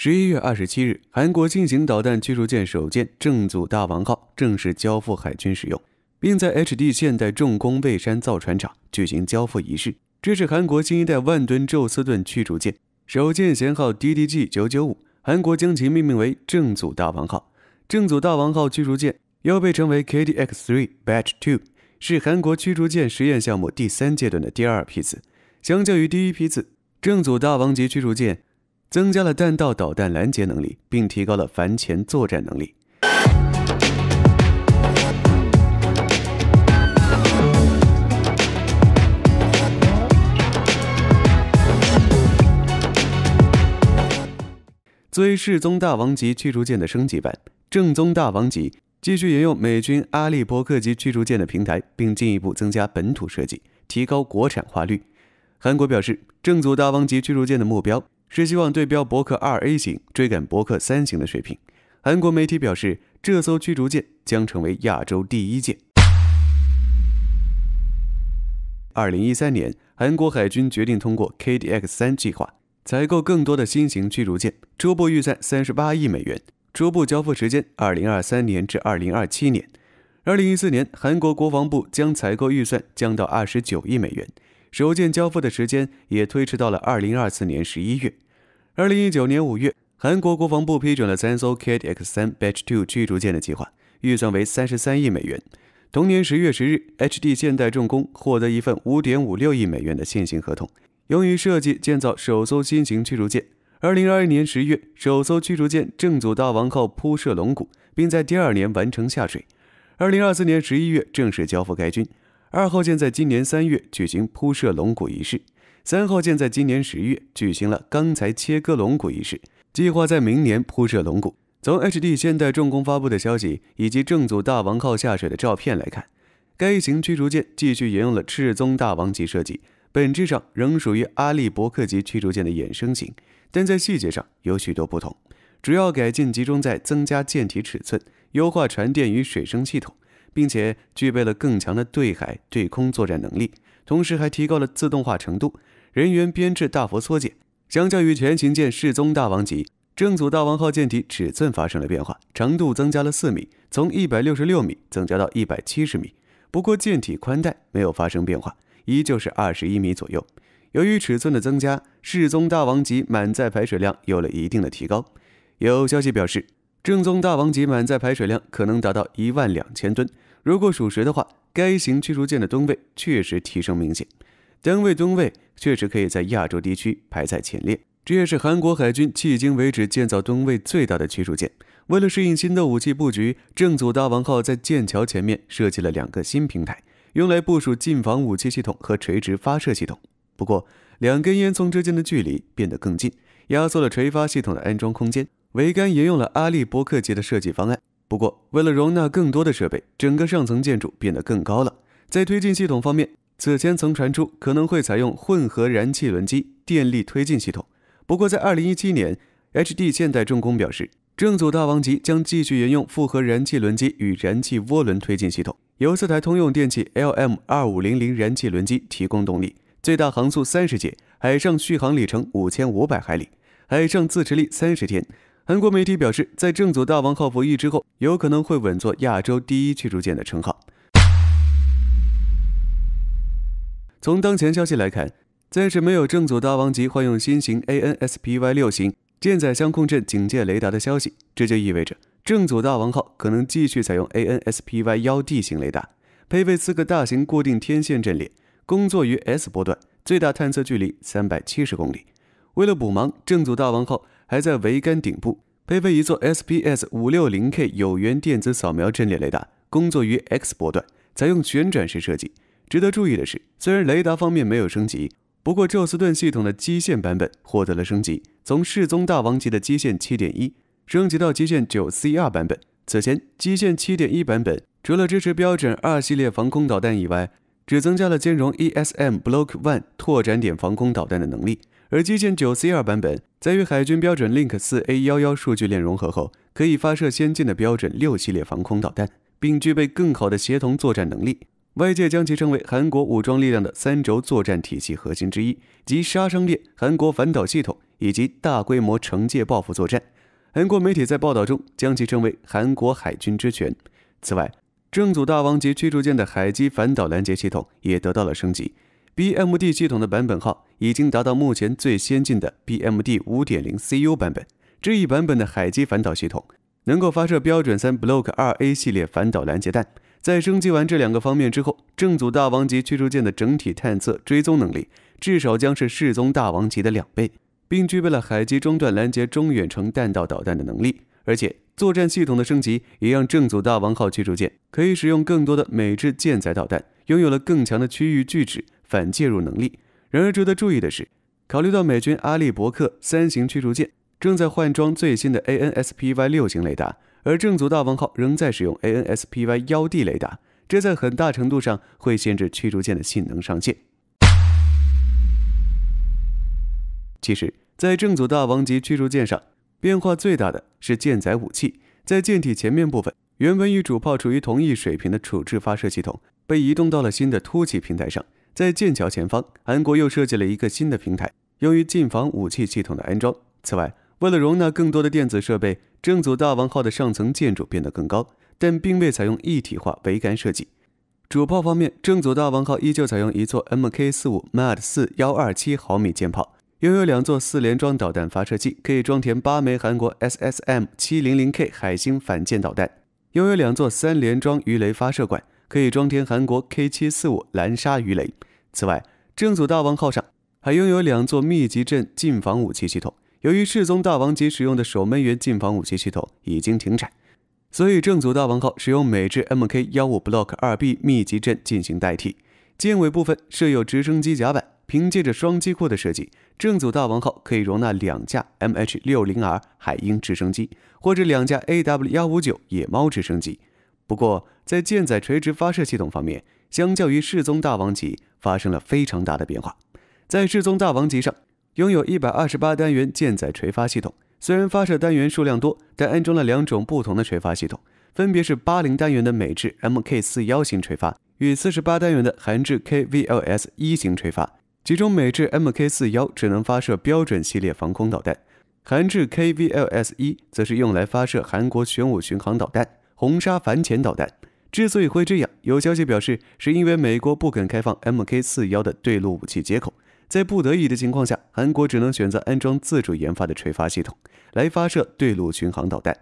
十一月二十七日，韩国新型导弹驱逐舰首舰“正祖大王号”正式交付海军使用，并在 H D 现代重工蔚山造船厂举行交付仪式。这是韩国新一代万吨宙斯盾驱逐舰首舰舷号 D D G 九九五，韩国将其命名为“正祖大王号”。正祖大王号驱逐舰又被称为 K D X Three Batch Two，是韩国驱逐舰实验项目第三阶段的第二批次。相较于第一批次，正祖大王级驱逐舰。增加了弹道导弹拦截能力，并提高了反潜作战能力。作为世宗大王级驱逐舰的升级版，正宗大王级继续沿用美军阿利伯克级驱逐舰的平台，并进一步增加本土设计，提高国产化率。韩国表示，正宗大王级驱逐舰的目标。是希望对标伯克二 A 型，追赶伯克三型的水平。韩国媒体表示，这艘驱逐舰将成为亚洲第一舰。二零一三年，韩国海军决定通过 KDX 三计划采购更多的新型驱逐舰，初步预算三十八亿美元，初步交付时间二零二三年至二零二七年。二零一四年，韩国国防部将采购预算降到二十九亿美元。首舰交付的时间也推迟到了二零二四年十一月。二零一九年五月，韩国国防部批准了三艘 KDX-3 Batch Two 驱逐舰的计划，预算为三十三亿美元。同年十月十日，H D 现代重工获得一份五点五六亿美元的现行合同，用于设计建造首艘新型驱逐舰。二零二一年十月，首艘驱逐舰正祖大王号铺设龙骨，并在第二年完成下水。二零二四年十一月，正式交付该军。二号舰在今年三月举行铺设龙骨仪式，三号舰在今年十月举行了钢材切割龙骨仪式，计划在明年铺设龙骨。从 H D 现代重工发布的消息以及正祖大王号下水的照片来看，该型驱逐舰继续沿用了赤宗大王级设计，本质上仍属于阿利伯克级驱逐舰的衍生型，但在细节上有许多不同，主要改进集中在增加舰体尺寸、优化船电与水声系统。并且具备了更强的对海、对空作战能力，同时还提高了自动化程度，人员编制大幅缩减。相较于前型舰世宗大王级，正祖大王号舰体尺寸发生了变化，长度增加了四米，从一百六十六米增加到一百七十米。不过舰体宽带没有发生变化，依旧是二十一米左右。由于尺寸的增加，世宗大王级满载排水量有了一定的提高。有消息表示。正宗大王级满载排水量可能达到一万两千吨，如果属实的话，该型驱逐舰的吨位确实提升明显，单位吨位确实可以在亚洲地区排在前列。这也是韩国海军迄今为止建造吨位最大的驱逐舰。为了适应新的武器布局，正祖大王号在舰桥前面设计了两个新平台，用来部署近防武器系统和垂直发射系统。不过，两根烟囱之间的距离变得更近，压缩了垂发系统的安装空间。桅杆沿用了阿利伯克级的设计方案，不过为了容纳更多的设备，整个上层建筑变得更高了。在推进系统方面，此前曾传出可能会采用混合燃气轮机电力推进系统，不过在二零一七年，H D 现代重工表示，正祖大王级将继续沿用复合燃气轮机与燃气涡轮推进系统，由四台通用电气 L M 二五零零燃气轮机提供动力，最大航速三十节，海上续航里程五千五百海里，海上自持力三十天。韩国媒体表示，在正祖大王号服役之后，有可能会稳坐亚洲第一驱逐舰的称号。从当前消息来看，暂时没有正祖大王级换用新型 ANSPY 六型舰载相控阵警戒雷达的消息，这就意味着正祖大王号可能继续采用 ANSPY 幺 D 型雷达，配备四个大型固定天线阵列，工作于 S 波段，最大探测距离三百七十公里。为了补盲，正祖大王号。还在桅杆顶部配备一座 SPS-560K 有源电子扫描阵列雷达，工作于 X 波段，采用旋转式设计。值得注意的是，虽然雷达方面没有升级，不过宙斯盾系统的基线版本获得了升级，从世宗大王级的基线7.1升级到基线 9CR 版本。此前基线7.1版本除了支持标准二系列防空导弹以外，只增加了兼容 ESM Block One 拓展点防空导弹的能力。而基剑九 C 二版本在与海军标准 Link 四 A 幺幺数据链融合后，可以发射先进的标准六系列防空导弹，并具备更好的协同作战能力。外界将其称为韩国武装力量的三轴作战体系核心之一，即杀伤链、韩国反导系统以及大规模惩戒报复作战。韩国媒体在报道中将其称为“韩国海军之拳”。此外，正祖大王级驱逐舰的海基反导拦截系统也得到了升级。BMD 系统的版本号已经达到目前最先进的 BMD 5.0 CU 版本。这一版本的海基反导系统能够发射标准三 Block 2A 系列反导拦截弹。在升级完这两个方面之后，正组大王级驱逐舰的整体探测、追踪能力至少将是世宗大王级的两倍，并具备了海基中段拦截中远程弹道导弹的能力。而且，作战系统的升级也让正组大王号驱逐舰可以使用更多的美制舰载导弹，拥有了更强的区域拒止。反介入能力。然而，值得注意的是，考虑到美军阿利伯克三型驱逐舰正在换装最新的 ANSPY 六型雷达，而正组大王号仍在使用 ANSPY 幺 D 雷达，这在很大程度上会限制驱逐舰的性能上限。其实，在正祖大王级驱逐舰上，变化最大的是舰载武器。在舰体前面部分，原本与主炮处于同一水平的处置发射系统被移动到了新的凸起平台上。在剑桥前方，韩国又设计了一个新的平台，用于近防武器系统的安装。此外，为了容纳更多的电子设备，正祖大王号的上层建筑变得更高，但并未采用一体化桅杆设计。主炮方面，正祖大王号依旧采用一座 Mk45 m a d 4 127毫米舰炮，拥有两座四联装导弹发射器，可以装填八枚韩国 SSM-700K 海星反舰导弹，拥有两座三联装鱼雷发射管，可以装填韩国 K-745 蓝鲨鱼雷。此外，正祖大王号上还拥有两座密集阵近防武器系统。由于世宗大王级使用的守门员近防武器系统已经停产，所以正祖大王号使用美制 M K 幺五 Block 二 B 密集阵进行代替。舰尾部分设有直升机甲板，凭借着双机库的设计，正祖大王号可以容纳两架 M H 六零 R 海鹰直升机或者两架 A W 幺五九野猫直升机。不过，在舰载垂直发射系统方面，相较于世宗大王级。发生了非常大的变化，在世宗大王级上拥有一百二十八单元舰载垂发系统。虽然发射单元数量多，但安装了两种不同的垂发系统，分别是八零单元的美制 MK 四幺型垂发与四十八单元的韩制 K V L S 一型垂发。其中，美制 MK 四幺只能发射标准系列防空导弹，韩制 K V L S 一则是用来发射韩国玄武巡航导弹、红沙反潜导弹。之所以会这样，有消息表示，是因为美国不肯开放 MK 四幺的对陆武器接口，在不得已的情况下，韩国只能选择安装自主研发的垂发系统，来发射对陆巡航导弹。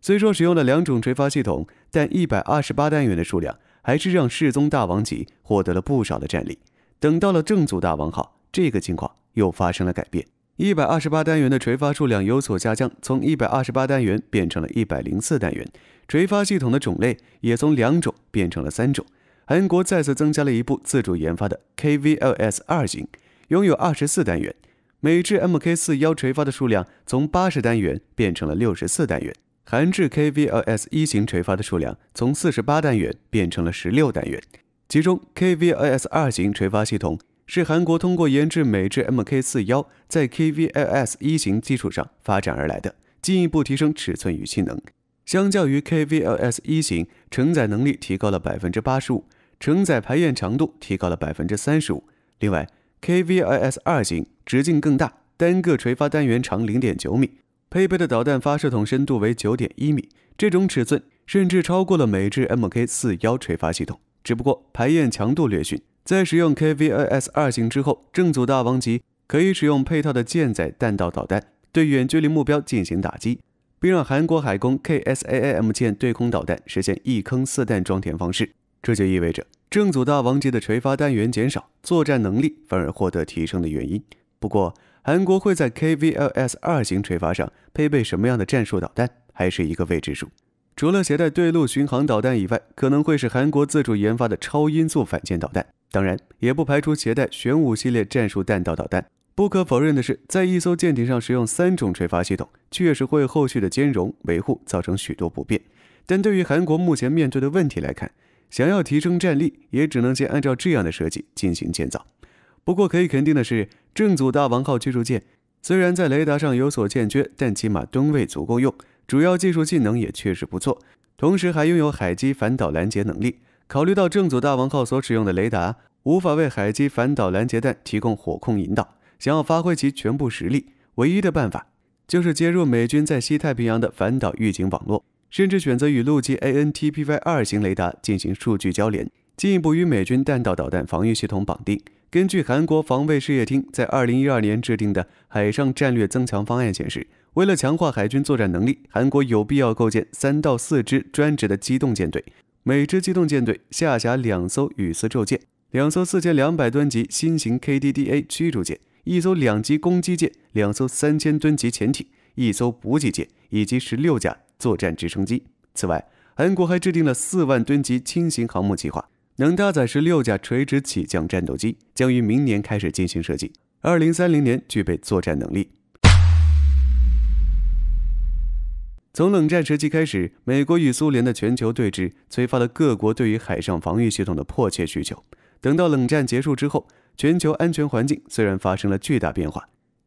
虽说使用了两种垂发系统，但一百二十八单元的数量，还是让世宗大王级获得了不少的战力。等到了正祖大王号，这个情况又发生了改变。一百二十八单元的垂发数量有所下降，从一百二十八单元变成了一百零四单元。垂发系统的种类也从两种变成了三种。韩国再次增加了一部自主研发的 K V L S 二型，拥有二十四单元。美制 M K 四幺垂发的数量从八十单元变成了六十四单元。韩制 K V L S 一型垂发的数量从四十八单元变成了十六单元。其中 K V L S 二型垂发系统。是韩国通过研制美制 MK 四幺在 KVLS 一型基础上发展而来的，进一步提升尺寸与性能。相较于 KVLS 一型，承载能力提高了百分之八十五，承载排焰强度提高了百分之三十五。另外，KVLS 二型直径更大，单个垂发单元长零点九米，配备的导弹发射筒深度为九点一米。这种尺寸甚至超过了美制 MK 四幺垂发系统，只不过排焰强度略逊。在使用 KVAS 二型之后，正组大王级可以使用配套的舰载弹道导弹对远距离目标进行打击，并让韩国海空 K S A A M 舰对空导弹实现一坑四弹装填方式。这就意味着正组大王级的垂发单元减少，作战能力反而获得提升的原因。不过，韩国会在 k v l s 二型垂发上配备什么样的战术导弹，还是一个未知数。除了携带对陆巡航导弹以外，可能会是韩国自主研发的超音速反舰导弹。当然，也不排除携带玄武系列战术弹道导弹。不可否认的是，在一艘舰艇上使用三种垂发系统，确实会后续的兼容维护造成许多不便。但对于韩国目前面对的问题来看，想要提升战力，也只能先按照这样的设计进行建造。不过可以肯定的是，正祖大王号驱逐舰虽然在雷达上有所欠缺，但起码吨位足够用，主要技术性能也确实不错，同时还拥有海基反导拦截能力。考虑到正祖大王号所使用的雷达无法为海基反导拦截弹提供火控引导，想要发挥其全部实力，唯一的办法就是接入美军在西太平洋的反导预警网络，甚至选择与陆基 ANTPY 二型雷达进行数据交联，进一步与美军弹道导弹防御系统绑定。根据韩国防卫事业厅在二零一二年制定的海上战略增强方案显示，为了强化海军作战能力，韩国有必要构建三到四支专职的机动舰队。每支机动舰队下辖两艘“雨丝宙舰，两艘四千两百吨级新型 KDDA 驱逐舰，一艘两栖攻击舰，两艘三千吨级潜艇，一艘补给舰，以及十六架作战直升机。此外，韩国还制定了四万吨级轻型航母计划，能搭载十六架垂直起降战斗机，将于明年开始进行设计，二零三零年具备作战能力。从冷战时期开始，美国与苏联的全球对峙，催发了各国对于海上防御系统的迫切需求。等到冷战结束之后，全球安全环境虽然发生了巨大变化，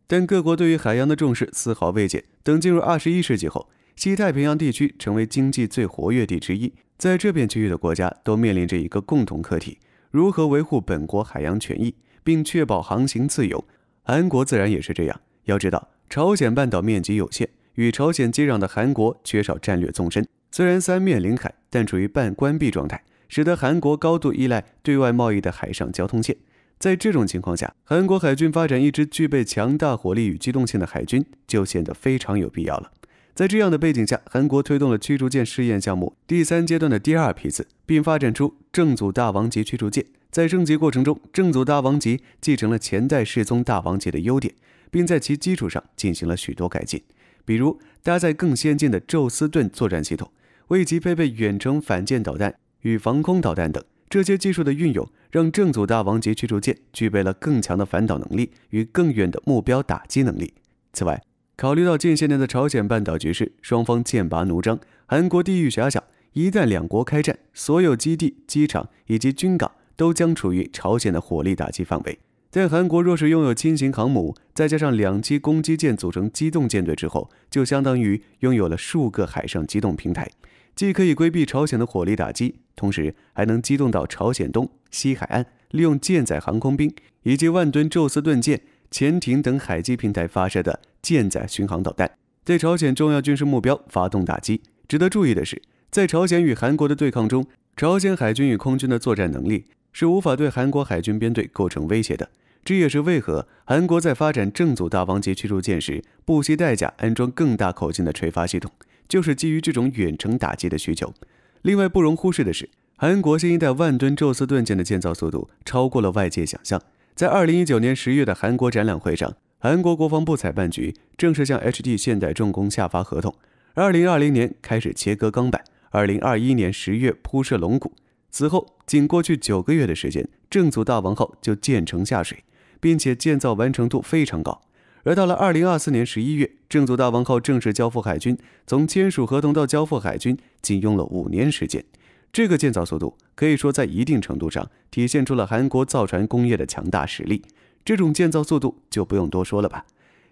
但各国对于海洋的重视丝毫未减。等进入二十一世纪后，西太平洋地区成为经济最活跃地之一，在这片区域的国家都面临着一个共同课题：如何维护本国海洋权益，并确保航行自由。韩国自然也是这样。要知道，朝鲜半岛面积有限。与朝鲜接壤的韩国缺少战略纵深，虽然三面临海，但处于半关闭状态，使得韩国高度依赖对外贸易的海上交通线。在这种情况下，韩国海军发展一支具备强大火力与机动性的海军就显得非常有必要了。在这样的背景下，韩国推动了驱逐舰试验项目第三阶段的第二批次，并发展出正祖大王级驱逐舰。在升级过程中，正祖大王级继承了前代世宗大王级的优点，并在其基础上进行了许多改进。比如搭载更先进的宙斯盾作战系统，为其配备远程反舰导弹与防空导弹等，这些技术的运用让正祖大王级驱逐舰具备了更强的反导能力与更远的目标打击能力。此外，考虑到近些年的朝鲜半岛局势，双方剑拔弩张，韩国地域狭小，一旦两国开战，所有基地、机场以及军港都将处于朝鲜的火力打击范围。在韩国若是拥有轻型航母，再加上两栖攻击舰组成机动舰队之后，就相当于拥有了数个海上机动平台，既可以规避朝鲜的火力打击，同时还能机动到朝鲜东西海岸，利用舰载航空兵以及万吨宙斯盾舰、潜艇等海基平台发射的舰载巡航导弹，对朝鲜重要军事目标发动打击。值得注意的是，在朝鲜与韩国的对抗中，朝鲜海军与空军的作战能力是无法对韩国海军编队构成威胁的。这也是为何韩国在发展正祖大王级驱逐舰时不惜代价安装更大口径的垂发系统，就是基于这种远程打击的需求。另外不容忽视的是，韩国新一代万吨宙斯盾舰的建造速度超过了外界想象。在2019年10月的韩国展览会上，韩国国防部采办局正式向 H D 现代重工下发合同，2020年开始切割钢板，2021年10月铺设龙骨，此后仅过去九个月的时间，正祖大王号就建成下水。并且建造完成度非常高，而到了二零二四年十一月，正祖大王号正式交付海军，从签署合同到交付海军仅用了五年时间，这个建造速度可以说在一定程度上体现出了韩国造船工业的强大实力。这种建造速度就不用多说了吧，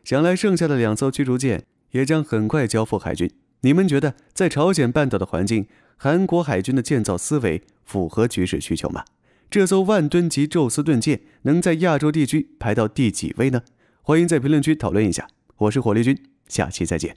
想来剩下的两艘驱逐舰也将很快交付海军。你们觉得在朝鲜半岛的环境，韩国海军的建造思维符合局势需求吗？这艘万吨级宙斯盾舰能在亚洲地区排到第几位呢？欢迎在评论区讨论一下。我是火力军，下期再见。